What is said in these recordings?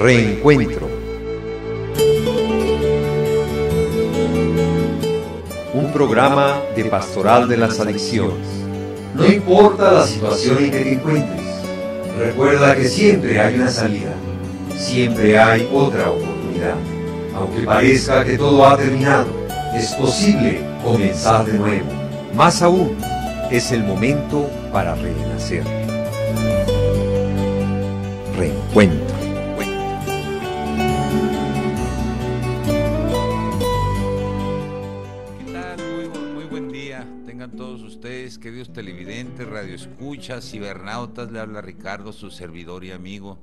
Reencuentro. Un programa de pastoral de las adicciones. No importa la situación en que te encuentres, recuerda que siempre hay una salida, siempre hay otra oportunidad. Aunque parezca que todo ha terminado, es posible comenzar de nuevo. Más aún, es el momento para renacer. Reencuentro. cibernautas, le habla Ricardo, su servidor y amigo.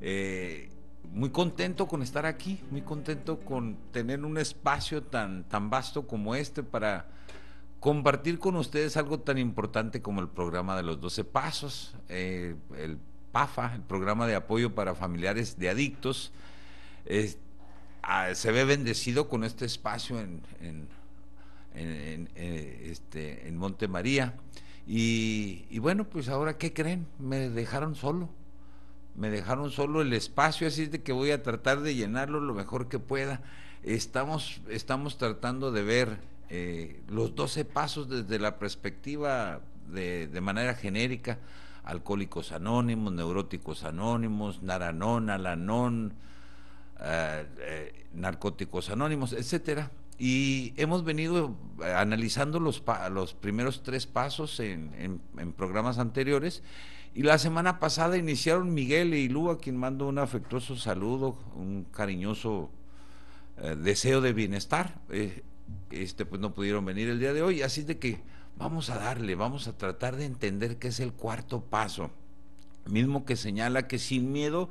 Eh, muy contento con estar aquí, muy contento con tener un espacio tan, tan vasto como este para compartir con ustedes algo tan importante como el programa de los 12 Pasos, eh, el PAFA, el programa de apoyo para familiares de adictos. Ah, se ve bendecido con este espacio en, en, en, eh, este, Monte María. Y, bueno, pues ahora, ¿qué creen? Me dejaron solo. Me dejaron solo el espacio, así es de que voy a tratar de llenarlo lo mejor que pueda. Estamos, estamos tratando de ver eh, los 12 pasos desde la perspectiva de, manera genérica. Alcohólicos anónimos, neuróticos anónimos, naranón, alanón, eh, eh, narcóticos anónimos, etcétera y hemos venido eh, analizando los, los primeros tres pasos en, en, programas anteriores. Y la semana pasada iniciaron Miguel y Lu, quien mando un afectuoso saludo, un cariñoso eh, deseo de bienestar. Eh, este, pues no pudieron venir el día de hoy. Así de que vamos a darle, vamos a tratar de entender qué es el cuarto paso. Mismo que señala que sin miedo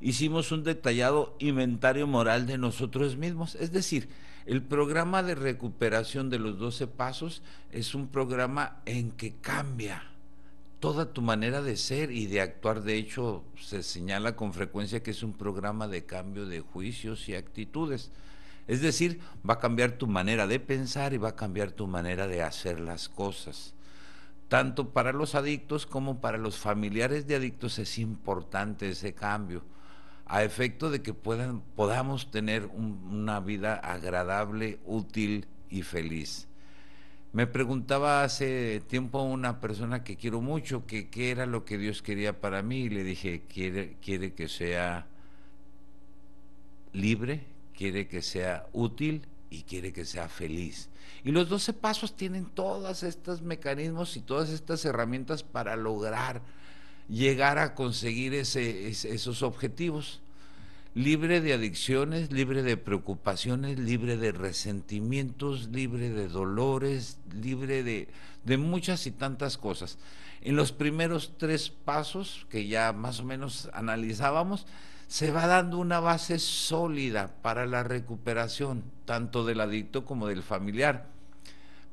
hicimos un detallado inventario moral de nosotros mismos. Es decir, el programa de recuperación de los 12 pasos es un programa en que cambia toda tu manera de ser y de actuar. De hecho, se señala con frecuencia que es un programa de cambio de juicios y actitudes. Es decir, va a cambiar tu manera de pensar y va a cambiar tu manera de hacer las cosas. Tanto para los adictos como para los familiares de adictos es importante ese cambio a efecto de que puedan, podamos tener una vida agradable, útil y feliz. Me preguntaba hace tiempo una persona que quiero mucho que qué era lo que Dios quería para mí y le dije, quiere, quiere que sea libre, quiere que sea útil y quiere que sea feliz. Y los 12 pasos tienen todos estos mecanismos y todas estas herramientas para lograr llegar a conseguir esos objetivos. Libre de adicciones, libre de preocupaciones, libre de resentimientos, libre de dolores, libre de muchas y tantas cosas. En los primeros tres pasos que ya más o menos analizábamos, se va dando una base sólida para la recuperación, tanto del adicto como del familiar.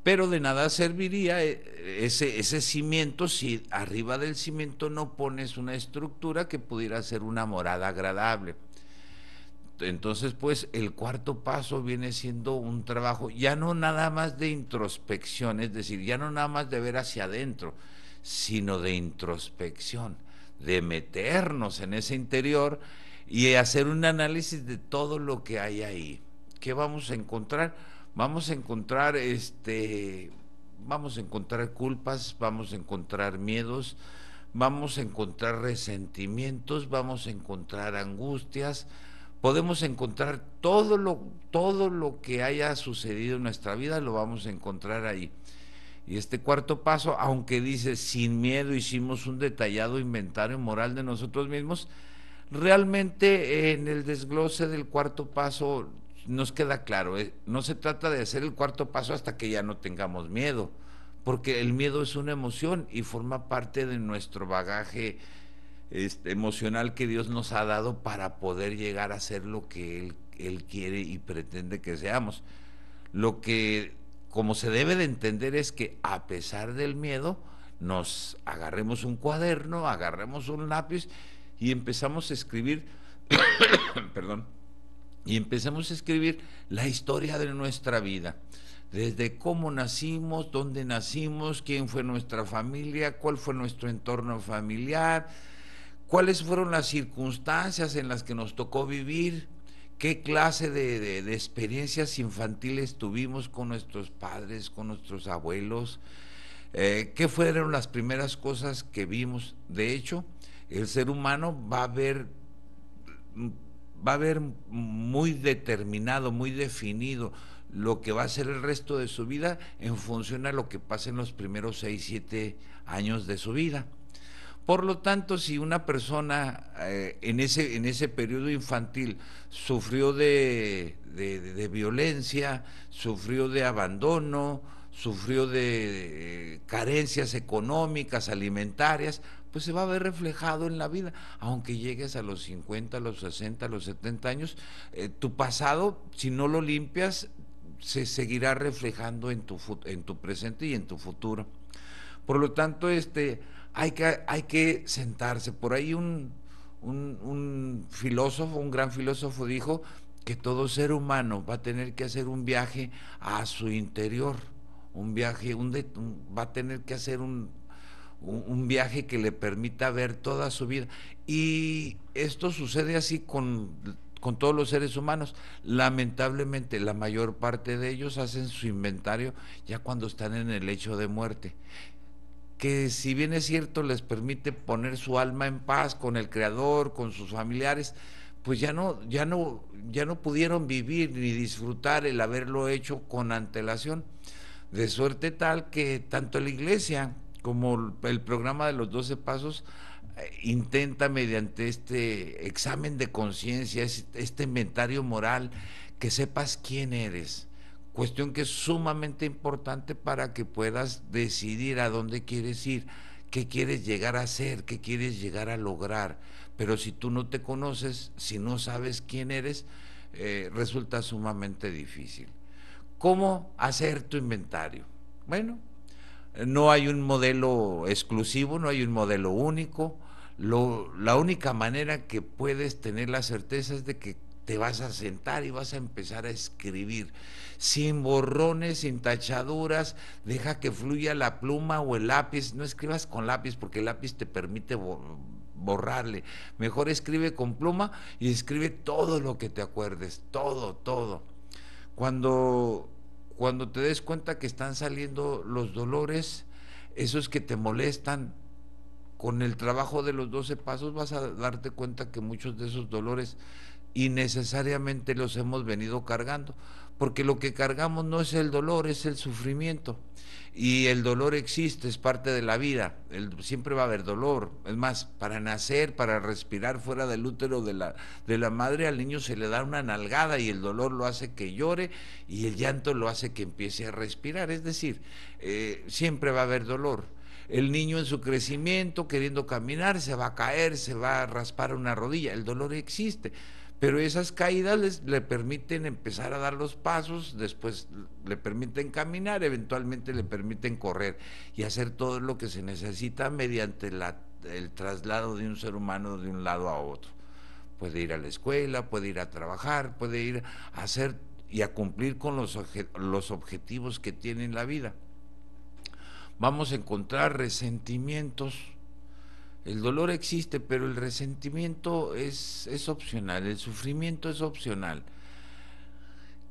Pero de nada serviría eh, ese, cimiento si arriba del cimiento no pones una estructura que pudiera ser una morada agradable. Entonces, pues el cuarto paso viene siendo un trabajo ya no nada más de introspección, es decir, ya no nada más de ver hacia adentro, sino de introspección, de meternos en ese interior y hacer un análisis de todo lo que hay ahí. ¿Qué vamos a encontrar? vamos a encontrar este vamos a encontrar culpas, vamos a encontrar miedos, vamos a encontrar resentimientos, vamos a encontrar angustias, podemos encontrar todo lo, todo lo que haya sucedido en nuestra vida, lo vamos a encontrar ahí. Y este cuarto paso, aunque dice sin miedo hicimos un detallado inventario moral de nosotros mismos, realmente en el desglose del cuarto paso nos queda claro, eh, no se trata de hacer el cuarto paso hasta que ya no tengamos miedo, porque el miedo es una emoción y forma parte de nuestro bagaje este, emocional que Dios nos ha dado para poder llegar a ser lo que Él, Él quiere y pretende que seamos. Lo que como se debe de entender es que a pesar del miedo, nos agarremos un cuaderno, agarremos un lápiz y empezamos a escribir, perdón, y empecemos a escribir la historia de nuestra vida. Desde cómo nacimos, dónde nacimos, quién fue nuestra familia, cuál fue nuestro entorno familiar, cuáles fueron las circunstancias en las que nos tocó vivir, qué clase de, experiencias infantiles tuvimos con nuestros padres, con nuestros abuelos, eh, qué fueron las primeras cosas que vimos. De hecho, el ser humano va a ver va a ver muy determinado, muy definido lo que va a ser el resto de su vida en función a lo que pasa en los primeros seis siete años de su vida. Por lo tanto, si una persona eh, en, ese, en ese periodo infantil sufrió de, violencia, sufrió de abandono, sufrió de eh, carencias económicas, alimentarias, pues se va a ver reflejado en la vida. Aunque llegues a los 50, a los 60, a los 70 años, eh, tu pasado, si no lo limpias, se seguirá reflejando en tu, en tu presente y en tu futuro. Por lo tanto, este, hay, que, hay que sentarse. Por ahí un, filósofo, un gran filósofo dijo que todo ser humano va a tener que hacer un viaje a su interior, un viaje, un, va a tener que hacer un un, viaje que le permita ver toda su vida. Y esto sucede así con todos los seres humanos. Lamentablemente, la mayor parte de ellos hacen su inventario ya cuando están en el hecho de muerte. Que si bien es cierto, les permite poner su alma en paz con el Creador, con sus familiares, pues ya no, ya no, ya no pudieron vivir ni disfrutar el haberlo hecho con antelación. De suerte tal que tanto la iglesia como el programa de los 12 pasos eh, intenta mediante este examen de conciencia, este inventario moral, que sepas quién eres. Cuestión que es sumamente importante para que puedas decidir a dónde quieres ir, qué quieres llegar a ser, qué quieres llegar a lograr. Pero si tú no te conoces, si no sabes quién eres, eh, resulta sumamente difícil. ¿Cómo hacer tu inventario? Bueno, no hay un modelo exclusivo, no hay un modelo único. la única manera que puedes tener la certeza es de que te vas a sentar y vas a empezar a escribir. Sin borrones, sin tachaduras, deja que fluya la pluma o el lápiz. No escribas con lápiz porque el lápiz te permite borrarle. Mejor escribe con pluma y escribe todo lo que te acuerdes, todo, todo. Cuando cuando te des cuenta que están saliendo los dolores, esos que te molestan, con el trabajo de los 12 pasos vas a darte cuenta que muchos de esos dolores y necesariamente los hemos venido cargando, porque lo que cargamos no es el dolor, es el sufrimiento. Y el dolor existe, es parte de la vida, siempre va a haber dolor. Es más, para nacer, para respirar fuera del útero de la, de la madre, al niño se le da una nalgada y el dolor lo hace que llore y el llanto lo hace que empiece a respirar. Es decir, eh, siempre va a haber dolor el niño en su crecimiento, queriendo caminar, se va a caer, se va a raspar una rodilla. El dolor existe pero esas caídas les, le permiten empezar a dar los pasos, después le permiten caminar, eventualmente le permiten correr y hacer todo lo que se necesita mediante el traslado de un ser humano de un lado a otro. Puede ir a la escuela, puede ir a trabajar, puede ir a hacer y a cumplir con los, los objetivos que tiene en la vida. Vamos a encontrar resentimientos el dolor existe, pero el resentimiento es, es opcional, el sufrimiento es opcional.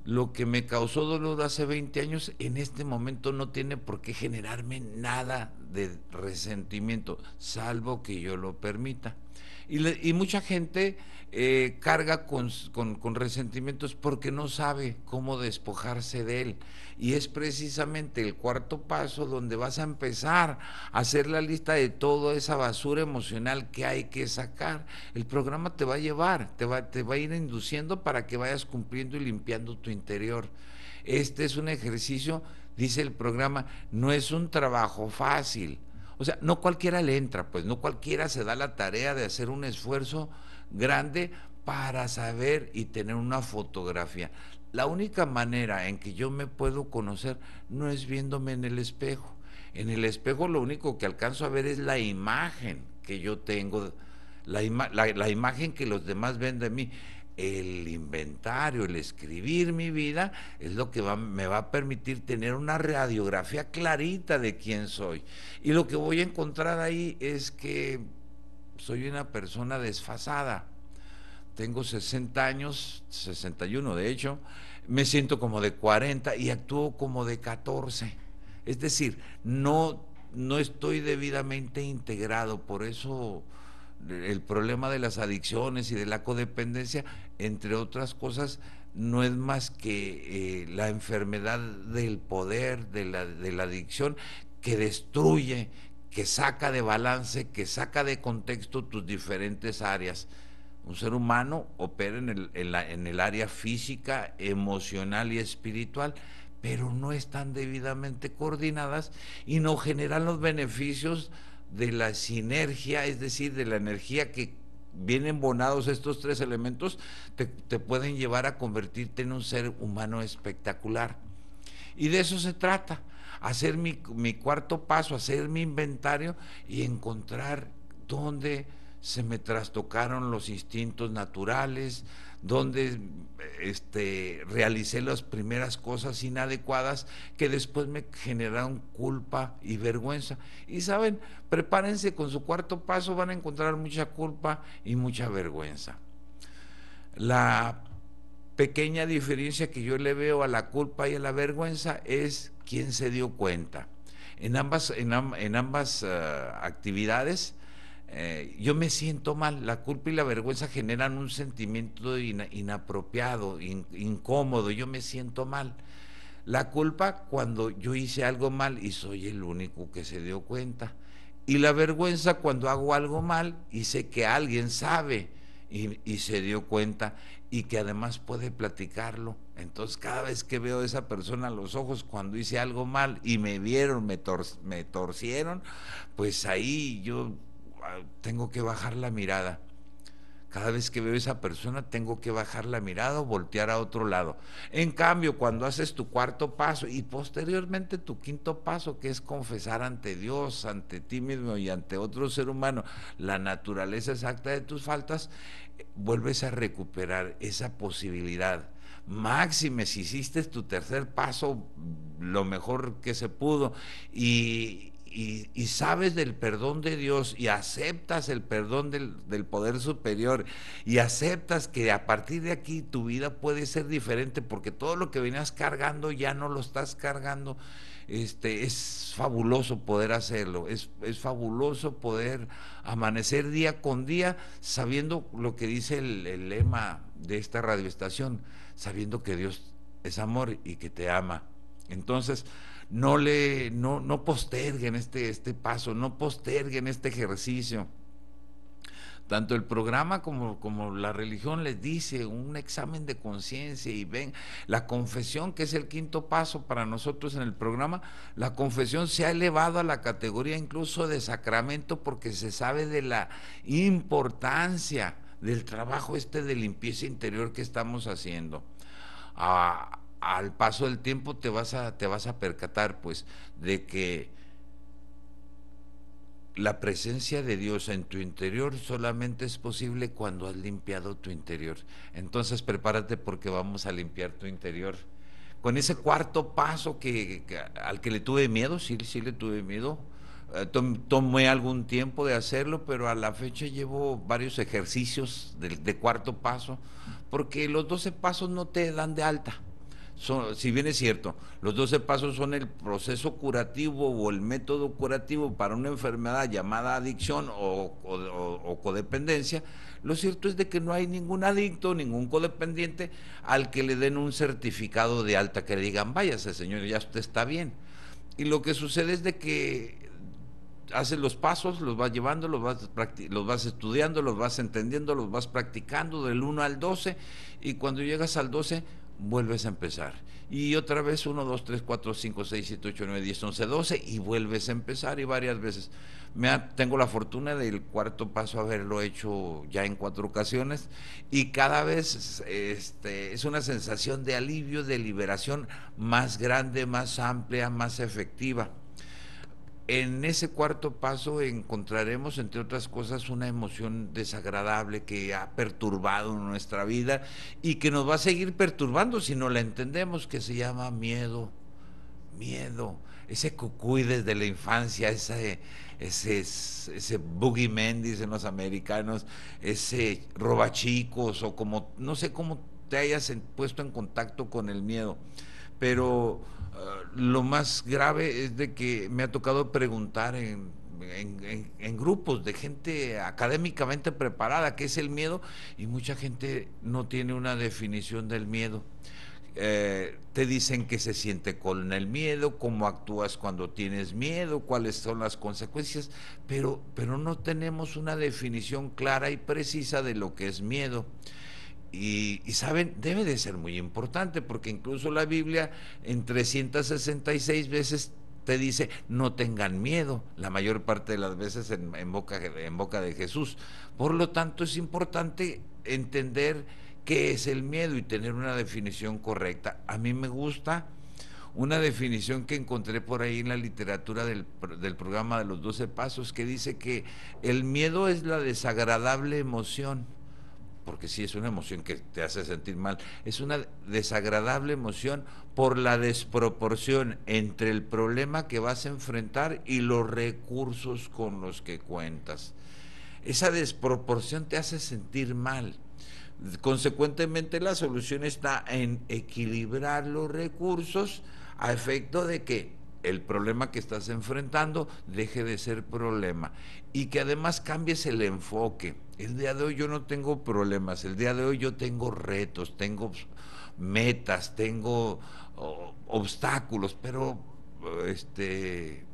Lo que me causó dolor hace 20 años, en este momento no tiene por qué generarme nada de resentimiento, salvo que yo lo permita. Y, mucha gente eh, carga con, resentimientos porque no sabe cómo despojarse de él. Y es precisamente el cuarto paso donde vas a empezar a hacer la lista de toda esa basura emocional que hay que sacar. El programa te va a llevar, te te va a ir induciendo para que vayas cumpliendo y limpiando tu interior. Este es un ejercicio, dice el programa, no es un trabajo fácil o sea, no cualquiera le entra, pues no cualquiera se da la tarea de hacer un esfuerzo grande para saber y tener una fotografía. La única manera en que yo me puedo conocer no es viéndome en el espejo. En el espejo lo único que alcanzo a ver es la imagen que yo tengo, la, imagen que los demás ven de mí el inventario, el escribir mi vida, es lo que me va a permitir tener una radiografía clarita de quién soy. Y lo que voy a encontrar ahí es que soy una persona desfasada. Tengo 60 años, 61 de hecho, me siento como de 40 y actúo como de 14. Es decir, no, no estoy debidamente integrado, por eso el problema de las adicciones y de la codependencia, entre otras cosas, no es más que eh, la enfermedad del poder, de la, de la adicción, que destruye, que saca de balance, que saca de contexto tus diferentes áreas. Un ser humano opera en el, en el área física, emocional y espiritual, pero no están debidamente coordinadas y no generan los beneficios de la sinergia, es decir, de la energía que vienen bonados estos tres elementos, te, pueden llevar a convertirte en un ser humano espectacular. Y de eso se trata, hacer mi, mi cuarto paso, hacer mi inventario y encontrar dónde se me trastocaron los instintos naturales, donde este, realicé las primeras cosas inadecuadas que después me generaron culpa y vergüenza. Y saben, prepárense con su cuarto paso, van a encontrar mucha culpa y mucha vergüenza. La pequeña diferencia que yo le veo a la culpa y a la vergüenza es quién se dio cuenta. En ambas, en, ambas ah, actividades, eh, yo me siento mal. La culpa y la vergüenza generan un sentimiento inapropiado, incómodo, yo me siento mal. La culpa cuando yo hice algo mal y soy el único que se dio cuenta. Y la vergüenza cuando hago algo mal y sé que alguien sabe y, se dio cuenta y que además puede platicarlo. Entonces cada vez que veo a esa persona a los ojos cuando hice algo mal y me vieron, me torcieron, pues ahí yo Ah, tengo que bajar la mirada. Cada vez que veo esa persona tengo que bajar la mirada o voltear a otro lado. En cambio, cuando haces tu cuarto paso y posteriormente tu quinto paso, que es confesar ante Dios, ante ti mismo y ante otro ser humano la naturaleza exacta de tus faltas, eh, vuelves a recuperar esa posibilidad. Máxime, si hiciste tu tercer paso lo mejor que se pudo y, y, sabes del perdón de Dios y aceptas el perdón del, poder superior y aceptas que a partir de aquí tu vida puede ser diferente porque todo lo que venías cargando ya no lo estás cargando, este, es fabuloso poder hacerlo, es, fabuloso poder amanecer día con día sabiendo lo que dice el, el lema de esta radioestación, sabiendo que Dios es amor y que te ama. Entonces, no le, no, posterguen este, este paso, no posterguen este ejercicio. Tanto el programa como, como la religión les dice un examen de conciencia y ven, la confesión, que es el quinto paso para nosotros en el programa, la confesión se ha elevado a la categoría incluso de sacramento porque se sabe de la importancia del trabajo este de limpieza interior que estamos haciendo. Ah, al paso del tiempo te vas a, te vas a percatar, pues, de que la presencia de Dios en tu interior solamente es posible cuando has limpiado tu interior. Entonces prepárate porque vamos a limpiar tu interior. Con ese cuarto paso que, al que le tuve miedo, sí, sí le tuve miedo. Eh, tomé algún tiempo de hacerlo, pero a la fecha llevo varios ejercicios de, de cuarto paso, porque los 12 pasos no te dan de alta si bien es cierto, los 12 pasos son el proceso curativo o el método curativo para una enfermedad llamada adicción o, codependencia, lo cierto es de que no hay ningún adicto, ningún codependiente al que le den un certificado de alta que le digan, váyase señor, ya usted está bien. Y lo que sucede es de que haces los pasos, los vas llevando, los vas, los vas estudiando, los vas entendiendo, los vas practicando del 1 al 12 y cuando llegas al 12 vuelves a empezar. Y otra vez 1, 2, 3, 4, 5, 6, 7, 8, 9, 10, 11, 12 y vuelves a empezar y varias veces. Me tengo la fortuna del cuarto paso haberlo hecho ya en cuatro ocasiones y cada vez este, es una sensación de alivio, de liberación más grande, más amplia, más efectiva. En ese cuarto paso encontraremos, entre otras cosas, una emoción desagradable que ha perturbado nuestra vida y que nos va a seguir perturbando si no la entendemos, que se llama miedo. Miedo. Ese cucuy desde la infancia, ese, ese, ese boogeyman, dicen los americanos, ese robachicos o como, no sé cómo te hayas puesto en contacto con el miedo, pero eh, lo más grave es de que me ha tocado preguntar en, grupos de gente académicamente preparada qué es el miedo y mucha gente no tiene una definición del miedo. Eh, te dicen que se siente con el miedo, cómo actúas cuando tienes miedo, cuáles son las consecuencias, pero, pero no tenemos una definición clara y precisa de lo que es miedo. Y, saben, debe de ser muy importante porque incluso la Biblia en 366 veces te dice, no tengan miedo, la mayor parte de las veces en, boca, en boca de Jesús. Por lo tanto, es importante entender qué es el miedo y tener una definición correcta. A mí me gusta una definición que encontré por ahí en la literatura del, del, programa de los 12 Pasos, que dice que el miedo es la desagradable emoción porque sí es una emoción que te hace sentir mal, es una desagradable emoción por la desproporción entre el problema que vas a enfrentar y los recursos con los que cuentas. Esa desproporción te hace sentir mal. Consecuentemente, la solución está en equilibrar los recursos a efecto de que el problema que estás enfrentando deje de ser problema y que además cambies el enfoque el día de hoy yo no tengo problemas, el día de hoy yo tengo retos, tengo metas, tengo obstáculos, pero este,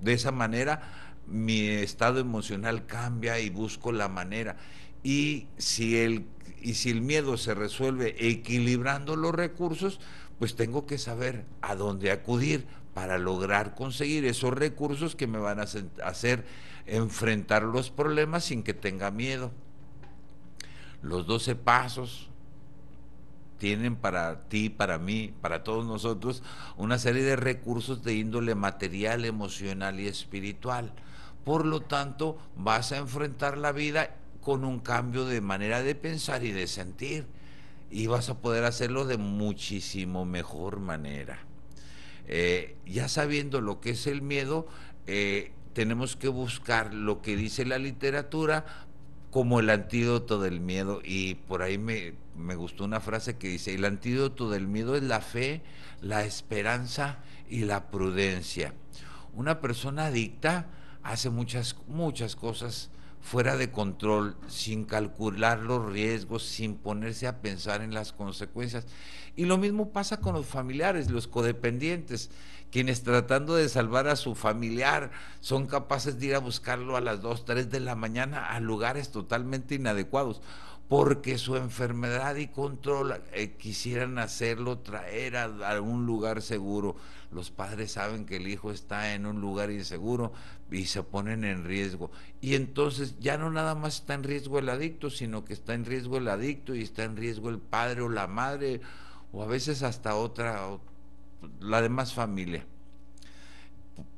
de esa manera mi estado emocional cambia y busco la manera. Y si el, y si el miedo se resuelve equilibrando los recursos, pues tengo que saber a dónde acudir para lograr conseguir esos recursos que me van a hacer enfrentar los problemas sin que tenga miedo. Los 12 pasos tienen para ti, para mí, para todos nosotros, una serie de recursos de índole material, emocional y espiritual. Por lo tanto, vas a enfrentar la vida con un cambio de manera de pensar y de sentir. Y vas a poder hacerlo de muchísimo mejor manera. Eh, ya sabiendo lo que es el miedo, eh, tenemos que buscar lo que dice la literatura como el antídoto del miedo. Y por ahí me, gustó una frase que dice, el antídoto del miedo es la fe, la esperanza y la prudencia. Una persona adicta hace muchas, muchas cosas fuera de control, sin calcular los riesgos, sin ponerse a pensar en las consecuencias. Y lo mismo pasa con los familiares, los codependientes, quienes tratando de salvar a su familiar son capaces de ir a buscarlo a las 2, 3 de la mañana a lugares totalmente inadecuados, porque su enfermedad y control eh, quisieran hacerlo traer a, a un lugar seguro. Los padres saben que el hijo está en un lugar inseguro, y se ponen en riesgo. Y entonces ya no nada más está en riesgo el adicto, sino que está en riesgo el adicto y está en riesgo el padre o la madre o a veces hasta otra, la demás familia.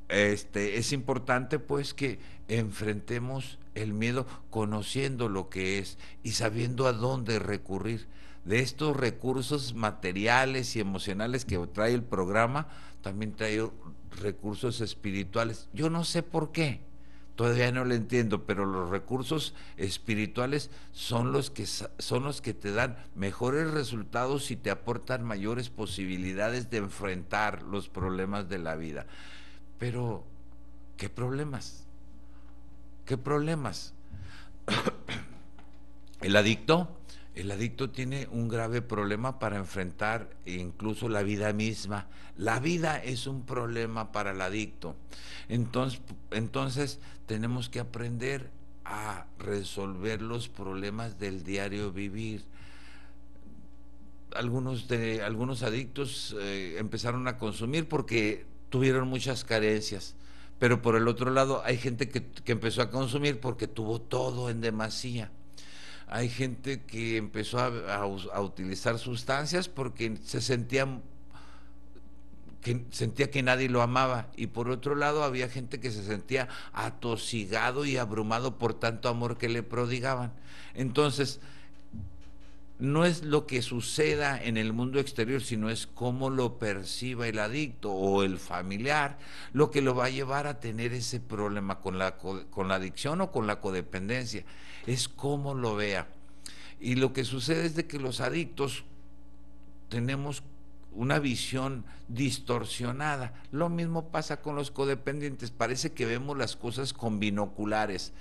Este, es importante pues que enfrentemos el miedo conociendo lo que es y sabiendo a dónde recurrir. De estos recursos materiales y emocionales que trae el programa, también trae recursos espirituales. Yo no sé por qué, todavía no lo entiendo, pero los recursos espirituales son los que, son los que te dan mejores resultados y te aportan mayores posibilidades de enfrentar los problemas de la vida. Pero, ¿qué problemas? ¿Qué problemas? El adicto el adicto tiene un grave problema para enfrentar incluso la vida misma. La vida es un problema para el adicto. Entonces, entonces tenemos que aprender a resolver los problemas del diario vivir. Algunos, de, algunos adictos eh, empezaron a consumir porque tuvieron muchas carencias, pero por el otro lado hay gente que, que empezó a consumir porque tuvo todo en demasía hay gente que empezó a, utilizar sustancias porque se sentía que sentía que nadie lo amaba y por otro lado había gente que se sentía atosigado y abrumado por tanto amor que le prodigaban. Entonces, no es lo que suceda en el mundo exterior, sino es cómo lo perciba el adicto o el familiar, lo que lo va a llevar a tener ese problema con la, con la adicción o con la codependencia. Es cómo lo vea. Y lo que sucede es de que los adictos tenemos una visión distorsionada. Lo mismo pasa con los codependientes. Parece que vemos las cosas con binoculares.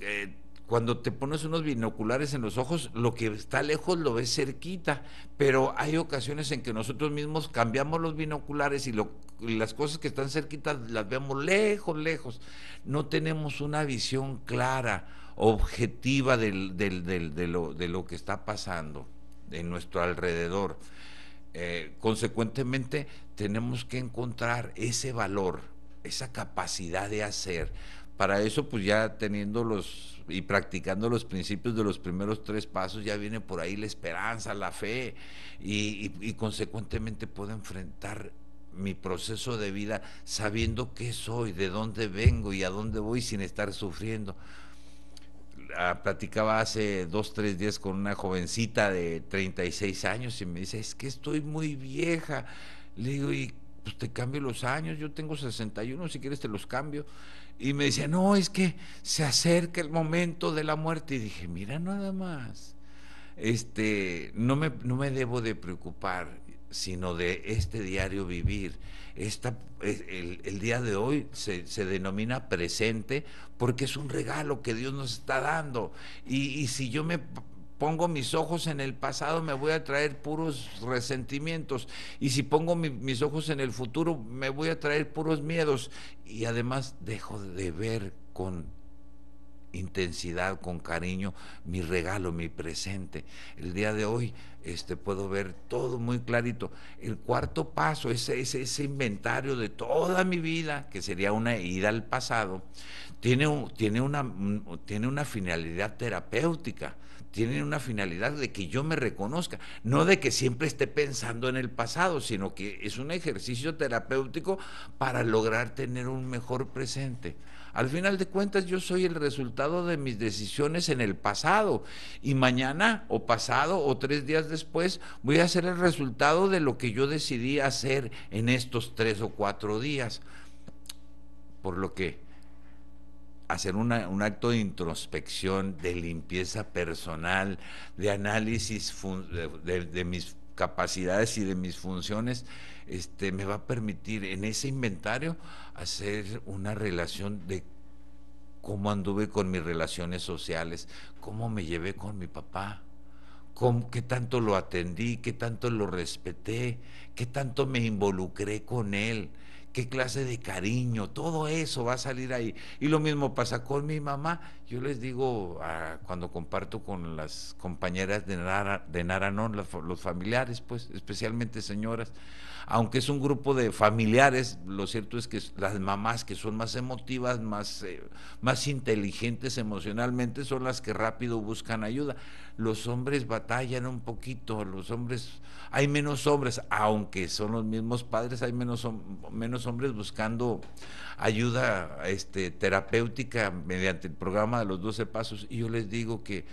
Eh, cuando te pones unos binoculares en los ojos, lo que está lejos lo ves cerquita, pero hay ocasiones en que nosotros mismos cambiamos los binoculares y, las cosas que están cerquitas las vemos lejos, lejos. No tenemos una visión clara, objetiva de, lo, de, lo, que está pasando en nuestro alrededor. Eh, consecuentemente, tenemos que encontrar ese valor, esa capacidad de hacer. Para eso, pues ya teniendo los y practicando los principios de los primeros tres pasos, ya viene por ahí la esperanza, la fe, y, consecuentemente puedo enfrentar mi proceso de vida sabiendo qué soy, de dónde vengo y a dónde voy sin estar sufriendo. Ah, platicaba hace dos, tres días con una jovencita de 36 años y me dice, es que estoy muy vieja. Le digo, y pues te cambio los años, yo tengo 61, si quieres te los cambio. Y me decía, no, es que se acerca el momento de la muerte. Y dije, mira nada más, este, no, me, no me debo de preocupar, sino de este diario vivir. Esta, el, día de hoy se, denomina presente porque es un regalo que Dios nos está dando. y, y si yo me pongo mis ojos en el pasado me voy a traer puros resentimientos y si pongo mis ojos en el futuro me voy a traer puros miedos y además dejo de ver con intensidad, con cariño, mi regalo, mi presente. El día de hoy este, puedo ver todo muy clarito. El cuarto paso es ese, ese, inventario de toda mi vida, que sería una ida al pasado, tiene, tiene, una, tiene una finalidad terapéutica tienen una finalidad de que yo me reconozca, no de que siempre esté pensando en el pasado, sino que es un ejercicio terapéutico para lograr tener un mejor presente. Al final de cuentas yo soy el resultado de mis decisiones en el pasado y mañana o pasado o tres días después voy a ser el resultado de lo que yo decidí hacer en estos tres o cuatro días. Por lo que hacer un acto de introspección, de limpieza personal, de análisis de, mis capacidades y de mis funciones, este, me va a permitir en ese inventario hacer una relación de cómo anduve con mis relaciones sociales, cómo me llevé con mi papá, cómo, qué tanto lo atendí, qué tanto lo respeté, qué tanto me involucré con él qué clase de cariño, todo eso va a salir ahí. Y lo mismo pasa con mi mamá. Yo les digo, ah, cuando comparto con las compañeras de, de Naranón, los familiares, pues, especialmente señoras, aunque es un grupo de familiares, lo cierto es que las mamás que son más emotivas, más, eh, más inteligentes emocionalmente, son las que rápido buscan ayuda. Los hombres batallan un poquito, los hombres, hay menos hombres, aunque son los mismos padres, hay menos, menos hombres buscando ayuda este, terapéutica mediante el programa de los 12 pasos. Y yo les digo que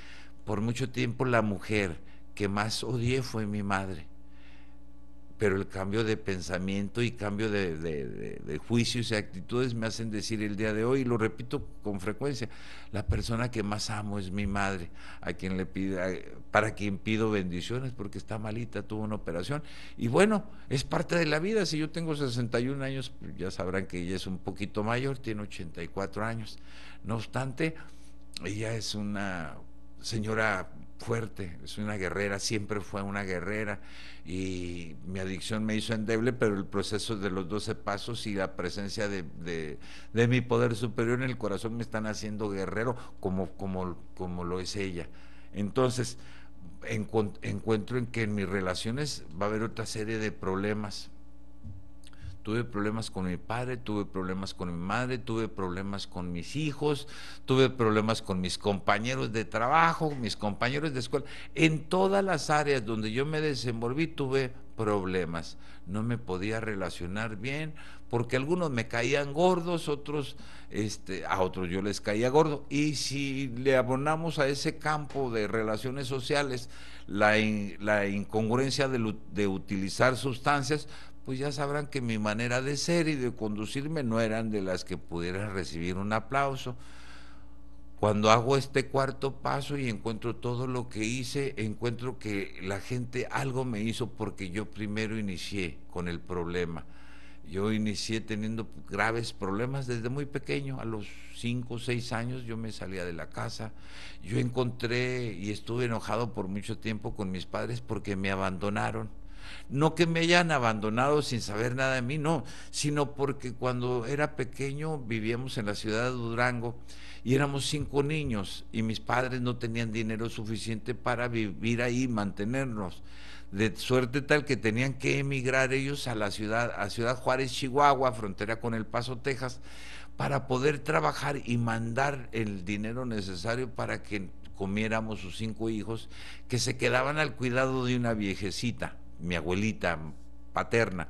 por mucho tiempo la mujer que más odié fue mi madre pero el cambio de pensamiento y cambio de, juicios y actitudes me hacen decir el día de hoy, y lo repito con frecuencia, la persona que más amo es mi madre, a quien le pida, para quien pido bendiciones porque está malita, tuvo una operación. Y bueno, es parte de la vida, si yo tengo 61 años, ya sabrán que ella es un poquito mayor, tiene 84 años. No obstante, ella es una señora fuerte, es una guerrera, siempre fue una guerrera y mi adicción me hizo endeble, pero el proceso de los 12 pasos y la presencia de, mi poder superior en el corazón me están haciendo guerrero como, como, como lo es ella. Entonces, encuentro en que en mis relaciones va a haber otra serie de problemas, Tuve problemas con mi padre, tuve problemas con mi madre, tuve problemas con mis hijos, tuve problemas con mis compañeros de trabajo, mis compañeros de escuela. En todas las áreas donde yo me desenvolví tuve problemas. No me podía relacionar bien porque algunos me caían gordos, otros este, a otros yo les caía gordo. Y si le abonamos a ese campo de relaciones sociales la, la incongruencia de, de utilizar sustancias, pues ya sabrán que mi manera de ser y de conducirme no eran de las que pudieran recibir un aplauso. Cuando hago este cuarto paso y encuentro todo lo que hice, encuentro que la gente algo me hizo porque yo primero inicié con el problema. Yo inicié teniendo graves problemas desde muy pequeño, a los cinco o seis años yo me salía de la casa. Yo encontré y estuve enojado por mucho tiempo con mis padres porque me abandonaron no que me hayan abandonado sin saber nada de mí, no, sino porque cuando era pequeño vivíamos en la ciudad de Durango y éramos cinco niños y mis padres no tenían dinero suficiente para vivir ahí, mantenernos. De suerte tal que tenían que emigrar ellos a la ciudad, a Ciudad Juárez, Chihuahua, frontera con El Paso, Texas, para poder trabajar y mandar el dinero necesario para que comiéramos sus cinco hijos que se quedaban al cuidado de una viejecita mi abuelita paterna.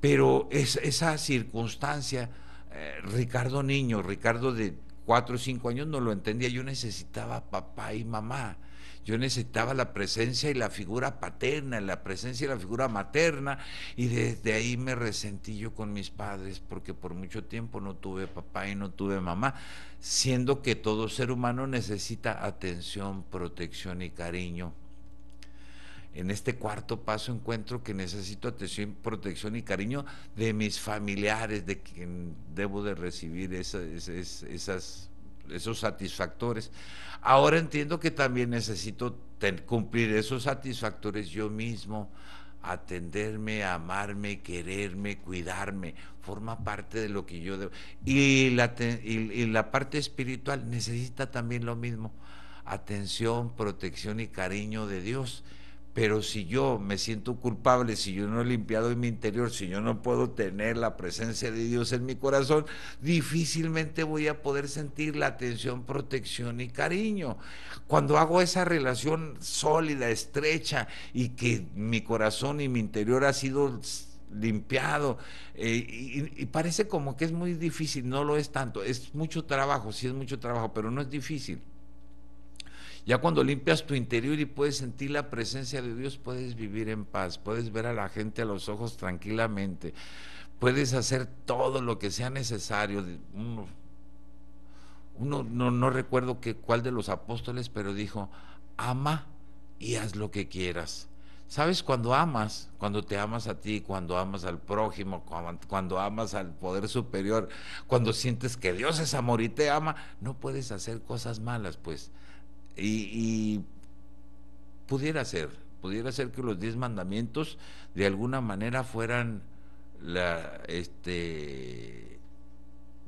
Pero esa circunstancia, eh, Ricardo niño, Ricardo de cuatro o cinco años no lo entendía, yo necesitaba papá y mamá. Yo necesitaba la presencia y la figura paterna, la presencia y la figura materna, y desde ahí me resentí yo con mis padres, porque por mucho tiempo no tuve papá y no tuve mamá, siendo que todo ser humano necesita atención, protección y cariño en este cuarto paso encuentro que necesito atención, protección y cariño de mis familiares, de quien debo de recibir esas, esos satisfactores. Ahora entiendo que también necesito cumplir esos satisfactores yo mismo, atenderme, amarme, quererme, cuidarme, forma parte de lo que yo debo. Y la, y la parte espiritual necesita también lo mismo, atención, protección y cariño de Dios pero si yo me siento culpable, si yo no he limpiado en mi interior, si yo no puedo tener la presencia de Dios en mi corazón, difícilmente voy a poder sentir la atención, protección y cariño. Cuando hago esa relación sólida, estrecha y que mi corazón y mi interior ha sido limpiado. Eh, y, parece como que es muy difícil, no lo es tanto, es mucho trabajo, sí es mucho trabajo, pero no es difícil. Ya cuando limpias tu interior y puedes sentir la presencia de Dios, puedes vivir en paz, puedes ver a la gente a los ojos tranquilamente, puedes hacer todo lo que sea necesario. Uno, no, recuerdo cuál de los apóstoles, pero dijo, ama y haz lo que quieras. ¿Sabes? Cuando amas, cuando te amas a ti, cuando amas al prójimo, cuando amas al poder superior, cuando sientes que Dios es amor y te ama, no puedes hacer cosas malas, pues. Y, pudiera ser, pudiera ser que los diez mandamientos de alguna manera fueran la, este,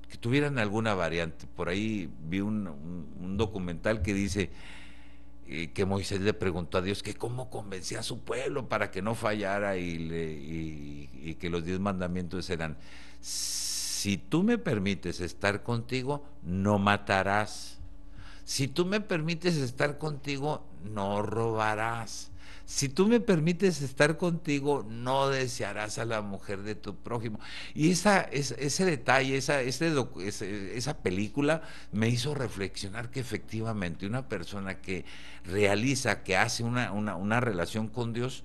que tuvieran alguna variante. Por ahí vi un, documental que dice eh, que Moisés le preguntó a Dios que cómo convencía a su pueblo para que no fallara y, y que los diez mandamientos eran, si tú me permites estar contigo, no matarás. Si tú me permites estar contigo, no robarás. Si tú me permites estar contigo, no desearás a la mujer de tu prójimo. Y esa, ese, detalle, esa, esa película me hizo reflexionar que efectivamente una persona que realiza, que hace una, una relación con Dios,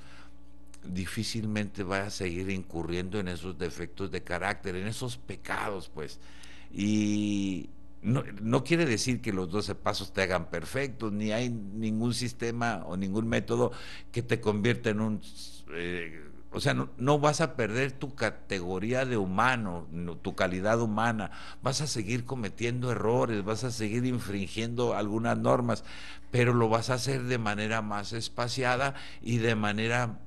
difícilmente va a seguir incurriendo en esos defectos de carácter, en esos pecados, pues. Y, no, quiere decir que los 12 pasos te hagan perfecto, ni hay ningún sistema o ningún método que te convierta en un... Eh, o sea, no, vas a perder tu categoría de humano, tu calidad humana, vas a seguir cometiendo errores, vas a seguir infringiendo algunas normas, pero lo vas a hacer de manera más espaciada y de manera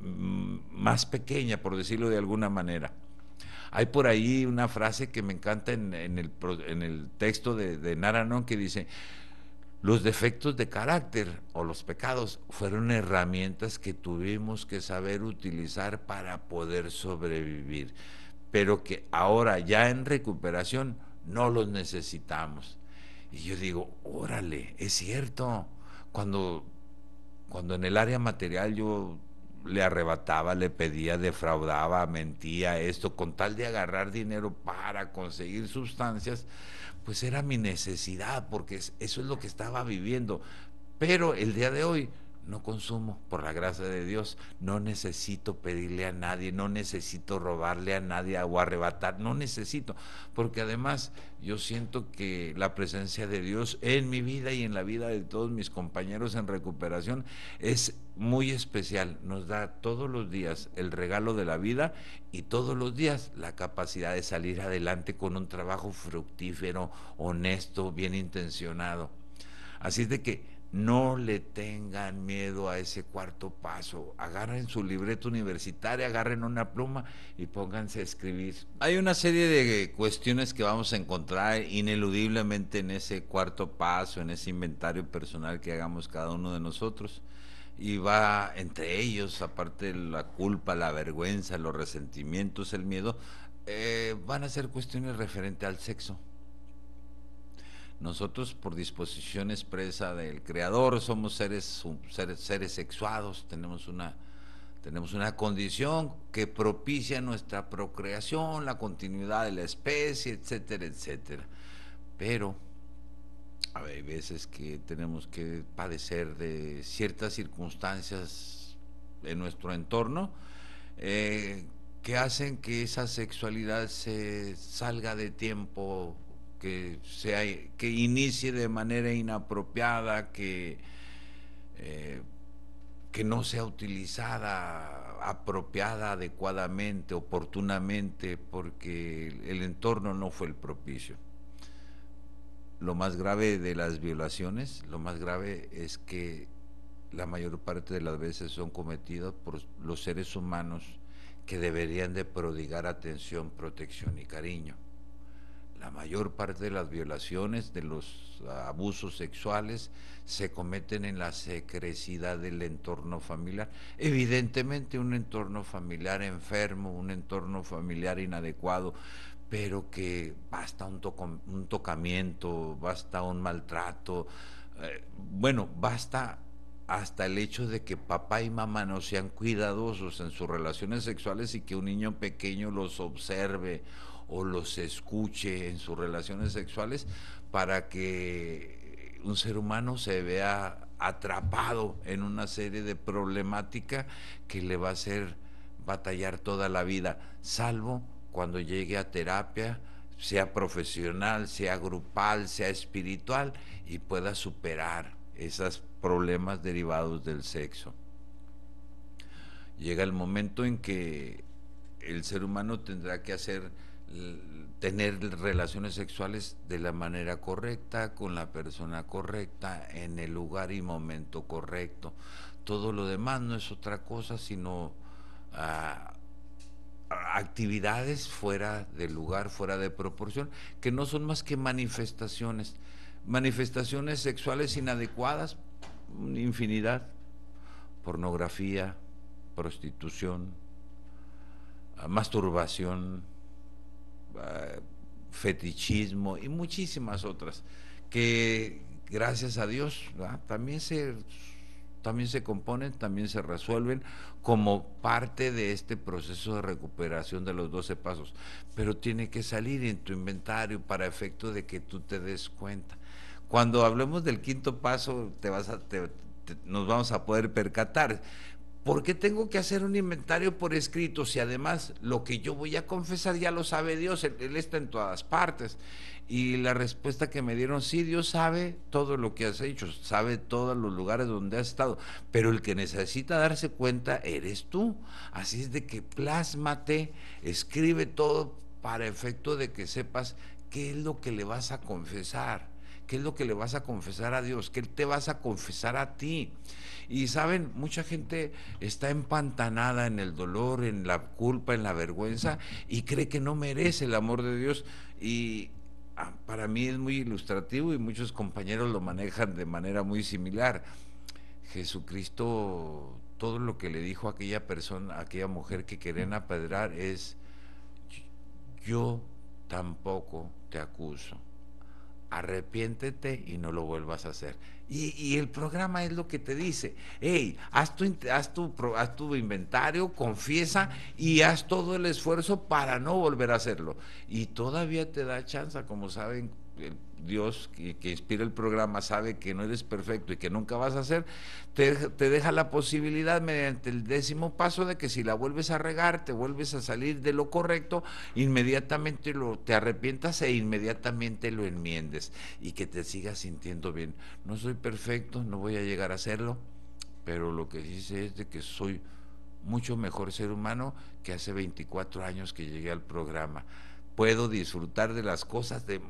mm, más pequeña, por decirlo de alguna manera. Hay por ahí una frase que me encanta en, el, texto de, de Naranón que dice, los defectos de carácter o los pecados fueron herramientas que tuvimos que saber utilizar para poder sobrevivir, pero que ahora ya en recuperación no los necesitamos. Y yo digo, órale, es cierto. Cuando, cuando en el área material yo le arrebataba, le pedía, defraudaba, mentía, esto, con tal de agarrar dinero para conseguir sustancias, pues era mi necesidad, porque eso es lo que estaba viviendo. Pero el día de hoy no consumo, por la gracia de Dios, no necesito pedirle a nadie, no necesito robarle a nadie o arrebatar, no necesito, porque además yo siento que la presencia de Dios en mi vida y en la vida de todos mis compañeros en recuperación es muy especial, nos da todos los días el regalo de la vida y todos los días la capacidad de salir adelante con un trabajo fructífero, honesto, bien intencionado. Así es de que no le tengan miedo a ese cuarto paso. Agarren su libreta universitaria, agarren una pluma y pónganse a escribir. Hay una serie de cuestiones que vamos a encontrar ineludiblemente en ese cuarto paso, en ese inventario personal que hagamos cada uno de nosotros. Y va entre ellos, aparte la culpa, la vergüenza, los resentimientos, el miedo, eh, van a ser cuestiones referente al sexo. Nosotros por disposición expresa del Creador somos seres, seres, sexuados, tenemos una, tenemos una condición que propicia nuestra procreación, la continuidad de la especie, etcétera, etcétera. Pero hay veces que tenemos que padecer de ciertas circunstancias en nuestro entorno eh, que hacen que esa sexualidad se salga de tiempo que, sea, que inicie de manera inapropiada, que, eh, que no sea utilizada apropiada, adecuadamente, oportunamente, porque el entorno no fue el propicio. Lo más grave de las violaciones, lo más grave es que la mayor parte de las veces son cometidas por los seres humanos que deberían de prodigar atención, protección y cariño la mayor parte de las violaciones, de los abusos sexuales, se cometen en la secrecidad del entorno familiar. Evidentemente un entorno familiar enfermo, un entorno familiar inadecuado, pero que basta un, tocamiento, basta un maltrato, eh, bueno, basta hasta el hecho de que papá y mamá no sean cuidadosos en sus relaciones sexuales y que un niño pequeño los observe o los escuche en sus relaciones sexuales para que un ser humano se vea atrapado en una serie de problemática que le va a hacer batallar toda la vida, salvo cuando llegue a terapia, sea profesional, sea grupal, sea espiritual, y pueda superar esos problemas derivados del sexo. Llega el momento en que el ser humano tendrá que hacer tener relaciones sexuales de la manera correcta, con la persona correcta, en el lugar y momento correcto. Todo lo demás no es otra cosa sino ah, actividades fuera de lugar, fuera de proporción, que no son más que manifestaciones. Manifestaciones sexuales inadecuadas, infinidad. Pornografía, prostitución, ah, masturbación Ah, fetichismo y muchísimas otras que gracias a Dios también se también se componen, también se resuelven como parte de este proceso de recuperación de los 12 pasos. Pero tiene que salir en tu inventario para efecto de que tú te des cuenta. Cuando hablemos del quinto paso, te vas a, nos vamos a poder percatar. ¿Por qué tengo que hacer un inventario por escrito si además lo que yo voy a confesar ya lo sabe Dios? Él, está en todas partes. Y la respuesta que me dieron, sí, Dios sabe todo lo que has hecho, sabe todos los lugares donde has estado, pero el que necesita darse cuenta eres tú. Así es de que plásmate, escribe todo para efecto de que sepas qué es lo que le vas a confesar qué es lo que le vas a confesar a Dios, qué te vas a confesar a ti. Y saben, mucha gente está empantanada en el dolor, en la culpa, en la vergüenza y cree que no merece el amor de Dios. Y ah, para mí es muy ilustrativo y muchos compañeros lo manejan de manera muy similar. Jesucristo, todo lo que le dijo a aquella persona, a aquella mujer que querían apedrar es, yo tampoco te acuso arrepiéntete y no lo vuelvas a hacer. Y, el programa es lo que te dice, hey, haz tu, haz, tu, haz tu inventario, confiesa y haz todo el esfuerzo para no volver a hacerlo. Y todavía te da chance, como saben, el Dios que, inspira el programa sabe que no eres perfecto y que nunca vas a ser, te, deja la posibilidad mediante el décimo paso de que si la vuelves a regar, te vuelves a salir de lo correcto, inmediatamente lo, te arrepientas e inmediatamente lo enmiendes y que te sigas sintiendo bien. No soy perfecto, no voy a llegar a serlo, pero lo que dice es de que soy mucho mejor ser humano que hace 24 años que llegué al programa. Puedo disfrutar de las cosas de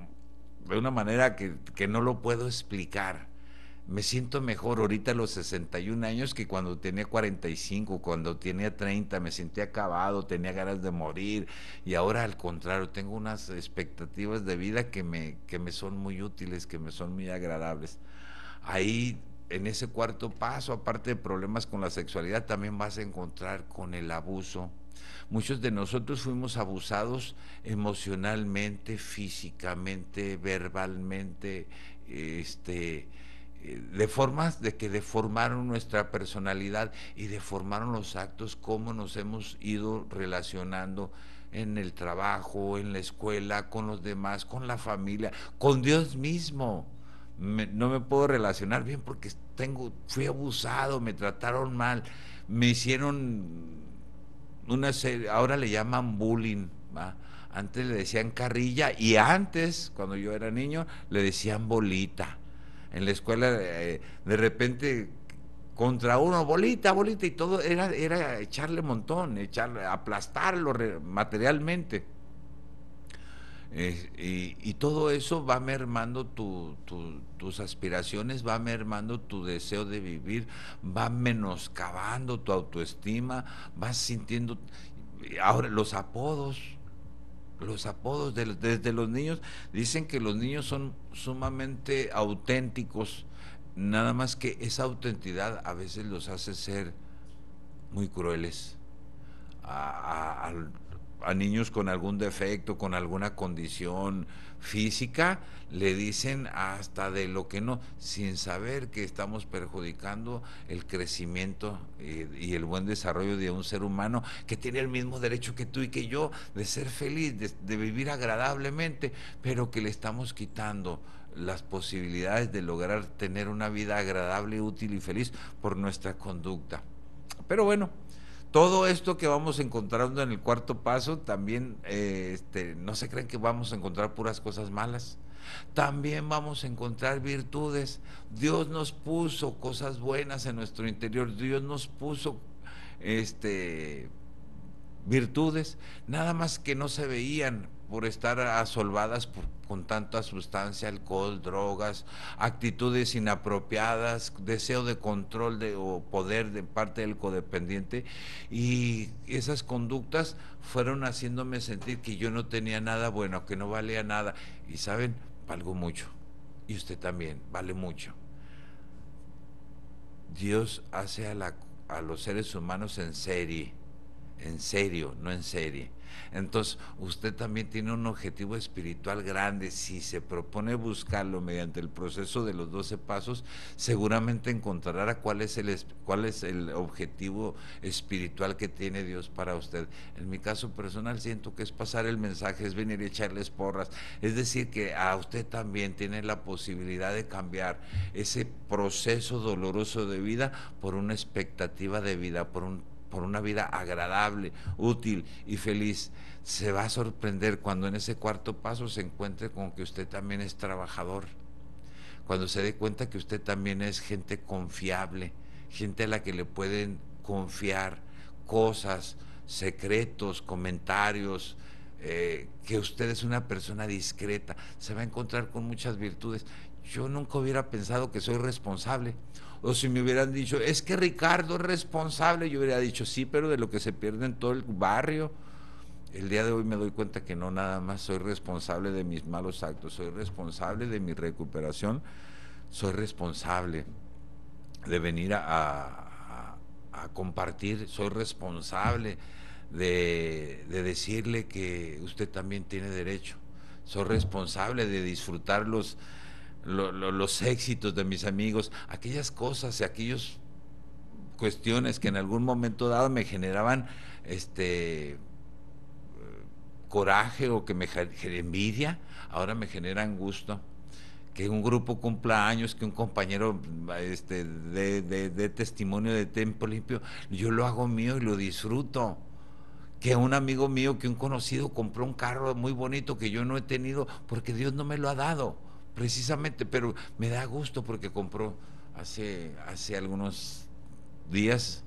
de una manera que, que no lo puedo explicar. Me siento mejor ahorita a los 61 años que cuando tenía 45, cuando tenía 30, me sentía acabado, tenía ganas de morir y ahora al contrario, tengo unas expectativas de vida que me, que me son muy útiles, que me son muy agradables. Ahí en ese cuarto paso, aparte de problemas con la sexualidad, también vas a encontrar con el abuso. Muchos de nosotros fuimos abusados emocionalmente, físicamente, verbalmente, este, de formas de que deformaron nuestra personalidad y deformaron los actos, como nos hemos ido relacionando en el trabajo, en la escuela, con los demás, con la familia, con Dios mismo no me puedo relacionar bien porque tengo, fui abusado, me trataron mal, me hicieron una serie, ahora le llaman bullying, antes le decían carrilla y antes, cuando yo era niño, le decían bolita. En la escuela eh, de repente contra uno, bolita, bolita, y todo era, era echarle montón, echarle, aplastarlo materialmente y, todo eso va mermando tus aspiraciones, va mermando tu deseo de vivir, va menoscabando tu autoestima, vas sintiendo ahora los apodos. Los apodos desde los niños dicen que los niños son sumamente auténticos, nada más que esa autentidad a veces los hace ser muy crueles a niños con algún defecto, con alguna condición física, le dicen hasta de lo que no, sin saber que estamos perjudicando el crecimiento eh, y el buen desarrollo de un ser humano que tiene el mismo derecho que tú y que yo de ser feliz, de vivir agradablemente, pero que le estamos quitando las posibilidades de lograr tener una vida agradable, útil y feliz por nuestra conducta. Pero bueno, todo esto que vamos encontrando en el cuarto paso, también eh, este, no se creen que vamos a encontrar puras cosas malas. También vamos a encontrar virtudes. Dios nos puso cosas buenas en nuestro interior. Dios nos puso este, virtudes, nada más que no se veían por estar asolvadas con tanta sustancia, alcohol, drogas, actitudes inapropiadas, deseo de control de, o poder de parte del codependiente. Y esas conductas fueron haciéndome sentir que yo no tenía nada bueno, que no valía nada. Y saben, valgo mucho. Y usted también, vale mucho. Dios hace a, a los seres humanos en serie en serio, no en serie. Entonces, usted también tiene un objetivo espiritual grande. Si se propone buscarlo mediante el proceso de los 12 pasos, seguramente encontrará cuál es el, cuál es el objetivo espiritual que tiene Dios para usted. En mi caso personal, siento que es pasar el mensaje, es venir y echarles porras. Es decir, que a usted también tiene la posibilidad de cambiar ese proceso doloroso de vida por una expectativa de vida, por un por una vida agradable, útil y feliz, se va a sorprender cuando en ese cuarto paso se encuentre con que usted también es trabajador, cuando se dé cuenta que usted también es gente confiable, gente a la que le pueden confiar cosas, secretos, comentarios, eh, que usted es una persona discreta, se va a encontrar con muchas virtudes. Yo nunca hubiera pensado que soy responsable. O si me hubieran dicho, es que Ricardo es responsable, yo hubiera dicho, sí, pero de lo que se pierde en todo el barrio. El día de hoy me doy cuenta que no nada más soy responsable de mis malos actos, soy responsable de mi recuperación, soy responsable de venir a, compartir, soy responsable de decirle que usted también tiene derecho, soy responsable de disfrutar los los éxitos de mis amigos, aquellas cosas y aquellas cuestiones que en algún momento dado me generaban este eh, coraje o que me envidia, ahora me generan gusto. Que un grupo cumpla años, que un compañero este, de testimonio de tiempo limpio, yo lo hago mío y lo disfruto que un amigo mío, que un conocido compró un carro muy bonito que yo no he tenido porque Dios no me lo ha dado precisamente, pero me da gusto porque compró hace, hace algunos días,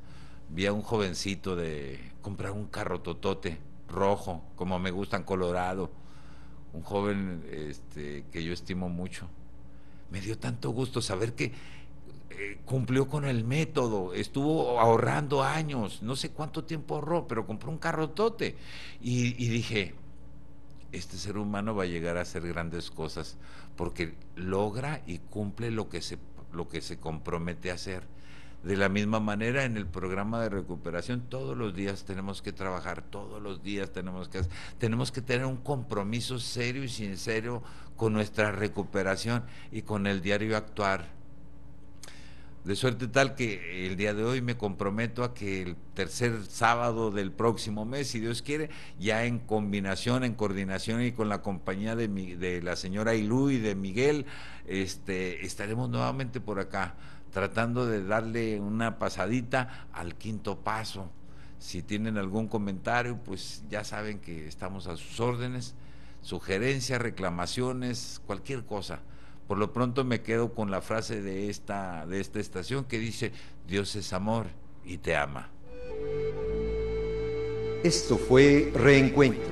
vi a un jovencito de comprar un carro totote rojo, como me gustan, colorado, un joven este, que yo estimo mucho. Me dio tanto gusto saber que eh, cumplió con el método, estuvo ahorrando años, no sé cuánto tiempo ahorró, pero compró un carro tote. y dije, este ser humano va a llegar a hacer grandes cosas porque logra y cumple lo que se, lo que se compromete a hacer. De la misma manera, en el programa de recuperación, todos los días tenemos que trabajar, todos los días tenemos que, tenemos que tener un compromiso serio y sincero con nuestra recuperación y con el diario actuar de suerte tal que el día de hoy me comprometo a que el tercer sábado del próximo mes, si Dios quiere, ya en combinación, en coordinación y con la compañía de, la señora Ilú y de Miguel, este, estaremos nuevamente por acá tratando de darle una pasadita al quinto paso. Si tienen algún comentario, pues ya saben que estamos a sus órdenes, sugerencias, reclamaciones, cualquier cosa por lo pronto me quedo con la frase de esta, de esta estación que dice, Dios es amor y te ama. Esto fue Reencuentro.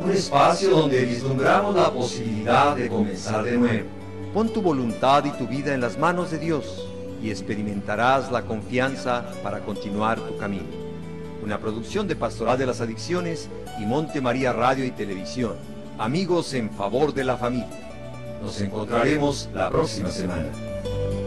Un espacio donde vislumbramos la posibilidad de comenzar de nuevo. Pon tu voluntad y tu vida en las manos de Dios y experimentarás la confianza para continuar tu camino una producción de Pastoral de las Adicciones y Monte María Radio y Televisión. Amigos en favor de la familia. Nos encontraremos la próxima semana.